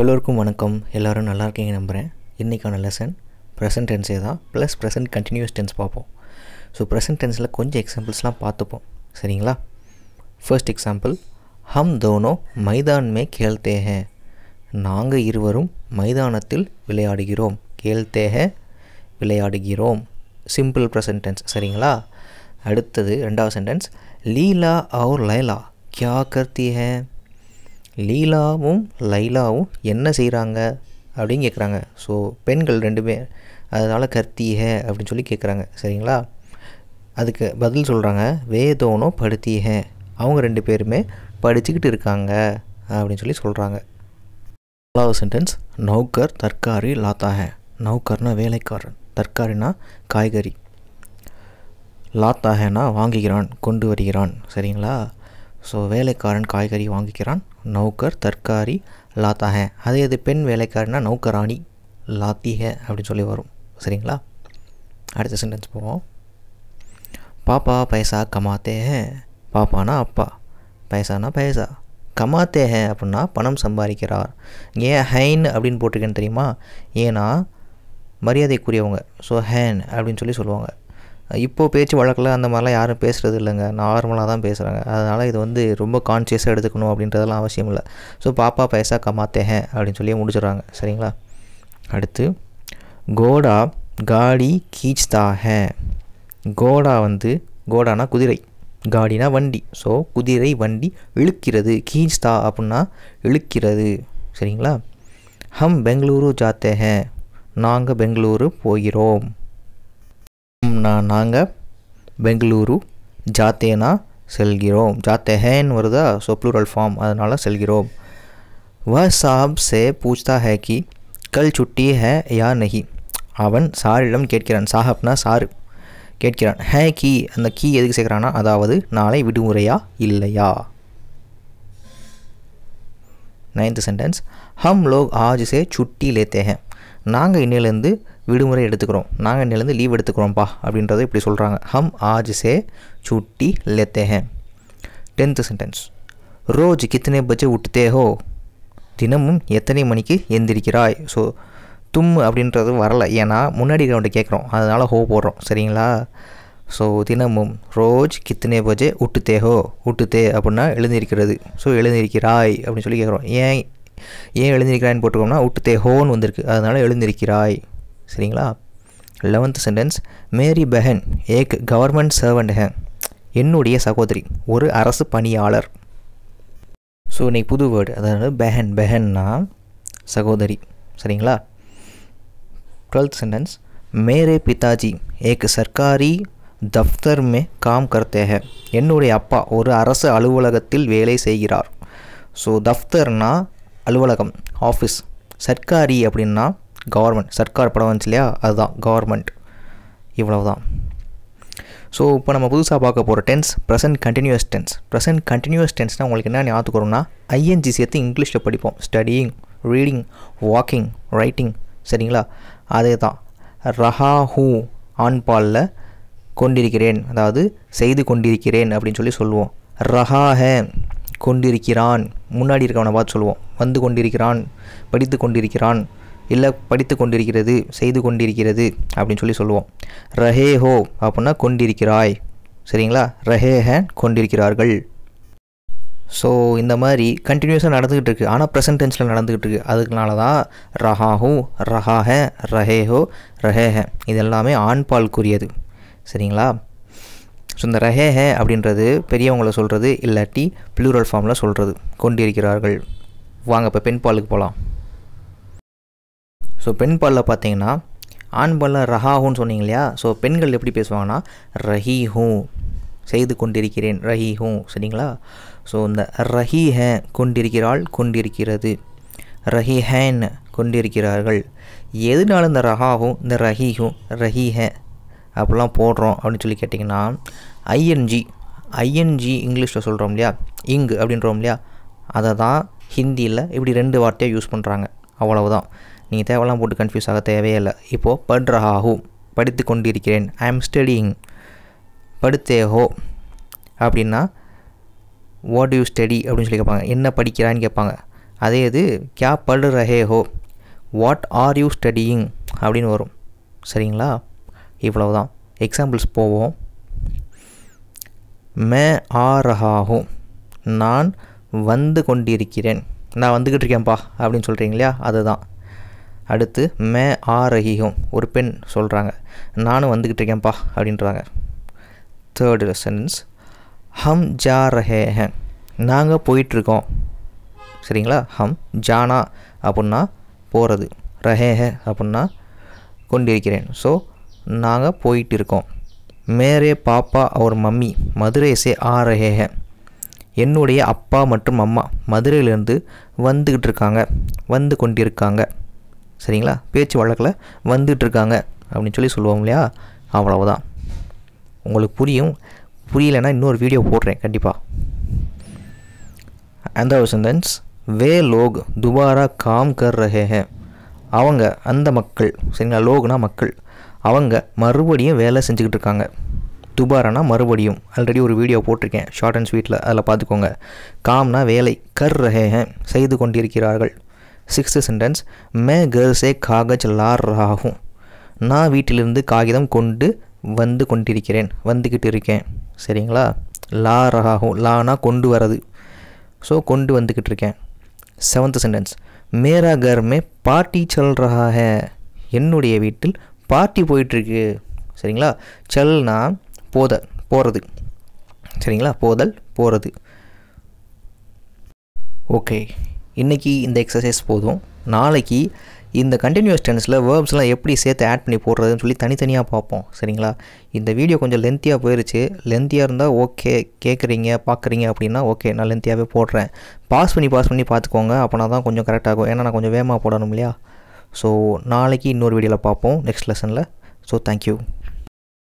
எல்லோருக்கும் வணக்கம் எல்லோரும் நல்லா இருக்கீங்க நம்புகிறேன் இன்றைக்கான லெசன் ப்ரெசன்ட் டென்ஸே தான் ப்ளஸ் ப்ரெசன்ட் கண்டினியூஸ் டென்ஸ் பார்ப்போம் ஸோ ப்ரெசன்ட் டென்ஸில் கொஞ்சம் எக்ஸாம்பிள்ஸ்லாம் பார்த்துப்போம் சரிங்களா ஃபர்ஸ்ட் எக்ஸாம்பிள் ஹம் தோனோ மைதான்மே மே கேள்தே ஹே நாங்கள் இருவரும் மைதானத்தில் விளையாடுகிறோம் கேள்தேக விளையாடுகிறோம் சிம்பிள் ப்ரெசன்ட் டென்ஸ் சரிங்களா அடுத்தது ரெண்டாவது சென்டென்ஸ் லீலா அவர் லைலா கியா கர்த்தி ஹே லீலாவும் லைலாவும் என்ன செய்கிறாங்க அப்படின்னு கேட்குறாங்க ஸோ பெண்கள் ரெண்டுமே அதனால் கர்த்தீக அப்படின்னு சொல்லி கேட்குறாங்க சரிங்களா அதுக்கு பதில் சொல்கிறாங்க வேதோனோ படுத்தீக அவங்க ரெண்டு பேருமே படிச்சுக்கிட்டு இருக்காங்க அப்படின்னு சொல்லி சொல்கிறாங்க முதலாவது சென்டென்ஸ் நௌக்கர் தற்காரி லாத்தாக நௌக்கர்னா வேலைக்காரன் தற்காரினா காய்கறி லாத்தாகனா வாங்குகிறான் கொண்டு வருகிறான் சரிங்களா ஸோ வேலைக்காரன் காய்கறி வாங்கிக்கிறான் நௌக்கர் தற்காரி லாத்தா ஹே அதே அது பெண் வேலைக்காரனா நௌக்கராணி லாத்தி ஹே அப்படின்னு சொல்லி வரும் சரிங்களா அடுத்த சென்டென்ஸ் போவோம் பாப்பா பைசா கமாத்தே ஹே பாப்பானா அப்பா பைசானா பைசா கமாத்தே அப்படின்னா பணம் சம்பாதிக்கிறார் ஏன் ஹைன் அப்படின்னு போட்டிருக்கேன்னு தெரியுமா ஏன்னா மரியாதைக்குரியவங்க ஸோ ஹேன் அப்படின்னு சொல்லி சொல்லுவாங்க இப்போது பேச்சு வழக்கில் அந்த மாதிரிலாம் யாரும் பேசுகிறது இல்லைங்க நார்மலாக தான் பேசுகிறாங்க அதனால் இது வந்து ரொம்ப கான்சியஸாக எடுத்துக்கணும் அப்படின்றதெல்லாம் அவசியம் இல்லை ஸோ பாப்பா பைசா கமாத்தேன் அப்படின்னு சொல்லி முடிச்சிடுறாங்க சரிங்களா அடுத்து கோடா காடி கீச் ஹே கோடா வந்து கோடானா குதிரை காடினா வண்டி ஸோ குதிரை வண்டி இழுக்கிறது கீச்தா அப்படின்னா இழுக்கிறது சரிங்களா ஹம் பெங்களூரு ஜாத்தேக நாங்கள் பெங்களூரு போகிறோம் நா நாங்கள் பெங்களூரு जातेना செல்கிரோம் जाते हैं वरदा सो प्लुरल फॉर्म அதனால செல்கிரோம் வாஸ் ஆப் से पूछता है कि कल छुट्टी है या नहीं आवन सारिलम கேக்குறான் साहबனா सार கேக்குறான் ஹேகி அந்த கீ எது கேக்குறானா அதாவது நாளை விடுமுறையா இல்லையா 9th சென்டென்ஸ் हम लोग आज से छुट्टी लेते हैं நாங்கள் இன்னிலேருந்து விடுமுறை எடுத்துக்கிறோம் நாங்கள் இன்னிலேருந்து லீவ் எடுத்துக்கிறோம்ப்பா அப்படின்றத இப்படி சொல்கிறாங்க ஹம் ஆஜ் சே சுட்டி லேத்தே ஹே டென்த்து சென்டென்ஸ் ரோஜ் கித்தனை பஜ்ஜை விட்டுத்தேஹோ ஹோ தினமும் எத்தனை மணிக்கு எந்திரிக்கிறாய் ஸோ தும் அப்படின்றது வரலை ஏன்னா முன்னாடி கிரவுண்டு கேட்குறோம் அதனால் ஹோ போடுறோம் சரிங்களா ஸோ தினமும் ரோஜ் கித்தனே பஜ்ஜை விட்டுத்தேஹோ ஹோ அப்படின்னா எழுந்திருக்கிறது ஸோ எழுந்திருக்கிறாய் அப்படின்னு சொல்லி கேட்குறோம் ஏன் ஏன் எழுந்திருக்கிறான்னு போட்டுக்கோம்னா உட்டு தே ஹோன் வந்திருக்கு அதனால் எழுந்திருக்கிறாய் சரிங்களா லெவன்த் சென்டென்ஸ் மேரி பெஹன் ஏக் கவர்மெண்ட் சர்வெண்ட் ஹே என்னுடைய சகோதரி ஒரு அரசு பணியாளர் ஸோ இன்றைக்கி புது வேர்டு அதாவது பெஹன் பெஹன்னா சகோதரி சரிங்களா டுவெல்த் சென்டென்ஸ் மேரே பிதாஜி ஏக் சர்க்காரி தஃப்தர் மே காம் கர்த்தேக என்னுடைய அப்பா ஒரு அரசு அலுவலகத்தில் வேலை செய்கிறார் ஸோ தஃப்தர்னால் அலுவலகம் ஆஃபீஸ் சர்க்காரி அப்படின்னா கவர்மெண்ட் சர்க்கார் படம் வந்துச்சு இல்லையா அதுதான் கவர்மெண்ட் இவ்வளவு தான் ஸோ இப்போ நம்ம புதுசாக பார்க்க போகிற tense present continuous tense present continuous டென்ஸ்னால் உங்களுக்கு என்ன ஞாபகத்துக்குறோம்னா ஐஎன்ஜி சேர்த்து இங்கிலீஷில் படிப்போம் ஸ்டடியிங் ரீடிங் வாக்கிங் ரைட்டிங் சரிங்களா அதே தான் ரஹா ஹூ ஆண்பாலில் கொண்டிருக்கிறேன் அதாவது செய்து கொண்டிருக்கிறேன் அப்படின்னு சொல்லி சொல்லுவோம் ரஹா கொண்டிருக்கிறான் முன்னாடி இருக்கவனை பார்த்து சொல்லுவோம் வந்து கொண்டிருக்கிறான் படித்து கொண்டிருக்கிறான் இல்லை படித்து கொண்டிருக்கிறது செய்து கொண்டிருக்கிறது அப்படின்னு சொல்லி சொல்லுவோம் ரஹே ஹோ அப்படின்னா கொண்டிருக்கிறாய் சரிங்களா ரஹேஹன் கொண்டிருக்கிறார்கள் ஸோ இந்த மாதிரி கண்டினியூஸாக நடந்துக்கிட்டு இருக்குது ஆனால் ப்ரெசன்ட் டென்ஸில் நடந்துக்கிட்டு இருக்குது அதுக்குனால தான் ரஹாஹூ ரஹாஹ ரஹேஹோ ரஹேஹ இது எல்லாமே ஆண்பால்குரியது சரிங்களா ஸோ இந்த ரஹே ஹே அப்படின்றது பெரியவங்களை சொல்கிறது இல்லாட்டி ப்ளூரல் ஃபார்மில் சொல்கிறது கொண்டிருக்கிறார்கள் வாங்க இப்போ பெண் பாலுக்கு போகலாம் ஸோ பெண் பாலில் பார்த்தீங்கன்னா ஆண் பாலில் ரஹாஹூன்னு சொன்னீங்க இல்லையா ஸோ பெண்கள் எப்படி பேசுவாங்கன்னா ரஹி ஹூ செய்து கொண்டிருக்கிறேன் ரஹி ஹூ சரிங்களா ஸோ இந்த ரஹி ஹே கொண்டிருக்கிறாள் கொண்டிருக்கிறது ரஹி ஹேன் கொண்டிருக்கிறார்கள் எதுனாலும் இந்த ரஹாவும் இந்த ரஹீஹும் ரஹி ஹே அப்படிலாம் போடுறோம் அப்படின்னு சொல்லி கேட்டிங்கன்னா ஐஎன்ஜி ஐஎன்ஜி இங்கிலீஷில் சொல்கிறோம் இல்லையா இங் அப்படின்றோம் இல்லையா அதை தான் ஹிந்தியில் இப்படி ரெண்டு வார்த்தையாக யூஸ் பண்ணுறாங்க அவ்வளவுதான் நீங்கள் தேவையெல்லாம் போட்டு கன்ஃபியூஸ் ஆக தேவையே இல்லை இப்போது பட்ரஹாஹூ படித்து கொண்டிருக்கிறேன் ஐ ஆம் ஸ்டடியிங் படுத்தேஹோ அப்படின்னா வாட் யூ ஸ்டடி அப்படின்னு சொல்லி கேட்பாங்க என்ன படிக்கிறான்னு கேட்பாங்க அதே இது கே படு ரஹே ஹோ வாட் ஆர் யூ ஸ்டடியிங் அப்படின்னு வரும் சரிங்களா இவ்வளவு தான் எக்ஸாம்பிள்ஸ் போவோம் மே ஆரஹாகும் நான் வந்து கொண்டிருக்கிறேன் நான் வந்துக்கிட்டு இருக்கேன்ப்பா அப்படின்னு சொல்கிறீங்க இல்லையா அதுதான் அடுத்து மே ஆரஹிகும் ஒரு பெண் சொல்கிறாங்க நானும் வந்துக்கிட்டு இருக்கேன்ப்பா அப்படின்றாங்க தேர்டு சென்டென்ஸ் ஹம் ஜா ரஹேஹன் நாங்கள் போயிட்டுருக்கோம் சரிங்களா ஹம் ஜானா அப்புடின்னா போகிறது ரஹேஹ அப்புடின்னா கொண்டிருக்கிறேன் ஸோ நாங்கள் போயிட்டு இருக்கோம் மேரே பாப்பா அவர் மம்மி மதுரை சே ஆரஹேஹ என்னுடைய அப்பா மற்றும் அம்மா மதுரையிலேருந்து வந்துக்கிட்டு இருக்காங்க வந்து கொண்டிருக்காங்க சரிங்களா பேச்சு வழக்கில் வந்துட்டு இருக்காங்க அப்படின்னு சொல்லி சொல்லுவோம் இல்லையா அவ்வளவுதான் உங்களுக்கு புரியும் புரியலைன்னா இன்னொரு வீடியோ போடுறேன் கண்டிப்பாக அந்த சென்டென்ஸ் வே லோக் துபாரா காம் கர் ரஹே அவங்க அந்த மக்கள் சரிங்களா லோக்னா மக்கள் அவங்க மறுபடியும் வேலை செஞ்சுக்கிட்டு இருக்காங்க துபாரனா மறுபடியும் ஆல்ரெடி ஒரு வீடியோ போட்டிருக்கேன் ஷார்ட் அண்ட் ஸ்வீட்டில் அதில் பார்த்துக்கோங்க காம்னா வேலை கர் ரஹே செய்து கொண்டிருக்கிறார்கள் சிக்ஸ்த்து சென்டென்ஸ் மே கேர்ள்ஸே காகஜ் லார் ராகும் நான் வீட்டிலிருந்து காகிதம் கொண்டு வந்து கொண்டிருக்கிறேன் வந்துக்கிட்டு இருக்கேன் சரிங்களா லா ரஹாகும் லானா கொண்டு வரது ஸோ கொண்டு வந்துக்கிட்டு இருக்கேன் செவன்த் சென்டென்ஸ் மேரா கர்மே மே பாட்டி சொல் ரஹா ஹே என்னுடைய வீட்டில் பார்ட்டி போயிட்டுருக்கு சரிங்களா செல்னா போத போகிறது சரிங்களா போதல் போகிறது ஓகே இன்றைக்கி இந்த எக்ஸசைஸ் போதும் நாளைக்கு இந்த கண்டினியூஸ் டென்ஸில் வேர்ப்ஸ்லாம் எப்படி சேர்த்து ஆட் பண்ணி போடுறதுன்னு சொல்லி தனித்தனியாக பார்ப்போம் சரிங்களா இந்த வீடியோ கொஞ்சம் லென்த்தியாக போயிடுச்சு லென்த்தியாக இருந்தால் ஓகே கேட்குறீங்க பார்க்குறீங்க அப்படின்னா ஓகே நான் லென்த்தியாகவே போடுறேன் பாஸ் பண்ணி பாஸ் பண்ணி பார்த்துக்கோங்க அப்போனா தான் கொஞ்சம் கரெக்டாகும் ஏன்னா நான் கொஞ்சம் வேகமாக போடணும் இல்லையா ஸோ நாளைக்கு இன்னொரு வீடியோவில் பார்ப்போம் நெக்ஸ்ட் லெசனில் ஸோ தேங்க்யூ